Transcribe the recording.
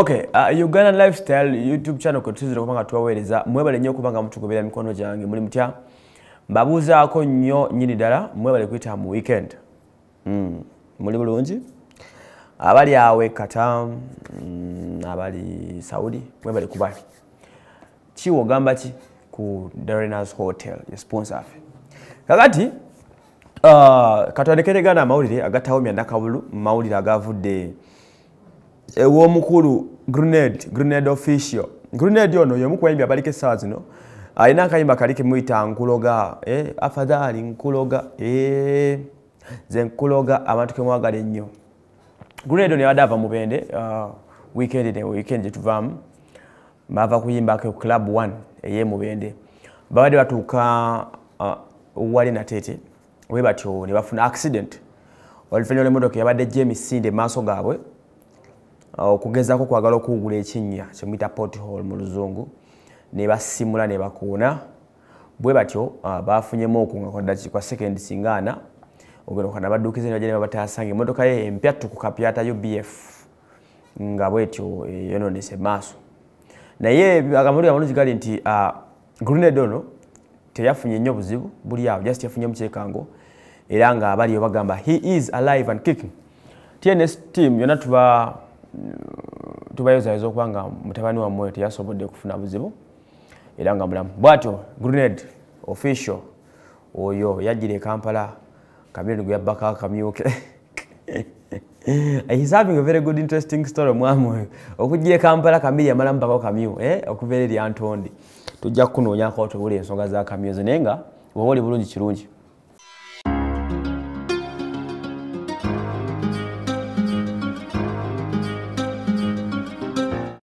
okay uh, uganda lifestyle youtube channel kwetuzira okubanga tubaweereza mwebale nnyo okubanga mutukubeera mikono gyange muli mutya mbabuuzaako nnyo nnyini ddala mwebale kuyita mu weekend mm. muli bulungi abali awe kata mm, abali saudi mwebale kuba kiwo ogamba ki ku darinas hotel yesponsafe kakati uh, katwandekeregana amawulire agatawomya nakabulu mu mawulire agavudde ewomukulu grenade grenade official grenade ono yomukuwaimbi abalike saa zino alina akayimba kali kemuyita nkuloga eh, afadhali nkuloga eh, ze nkuloga abantu kemwagala ennyo grenade ono yabadde ava mubende ah, weekend ne weekend gyetuvaamu bava kuyimbako club one eyemubende babadde batuuka ah, wali natete webatyo nebafuna accident oluvanyuma lwemotoka yabadde jo emisinde mumaaso gaabwe okugezaako kwagala okuwugula ekinnya kyemuyita porthall mu luzungu ne basimula ne bakuuna bwe batyo ah, bafunyemu okungakdakikwa second singaana ogenaabadukiza ne bajane babataasanga emmotoka ye empya tuku kapyata ubf nga bwetyo eh, yononesa emaaso naye agamatoka manuzi gali nti ah, grned ono teyafunye nnyo obuzibu buliawo just yafunyemu kyekango era nga abaliyo bagamba he is alive and kicking tns team yonna tuba tubayozayoza okuba nga mutabani wammwe teyasobodde okufuna buzibu era nga mulamu bwatyo grned official oyo yajjira ekampala kamirendi gwe yabbaka akamyuke he's having a very good interesting story mwamoyo okujja ekampala kamiri yamala mubakao kamyu eh, okuva eri eryantondi tujja kukunoonyakawo tobula ensonga za kamyu zo naye nga woba oli bulungi kirungi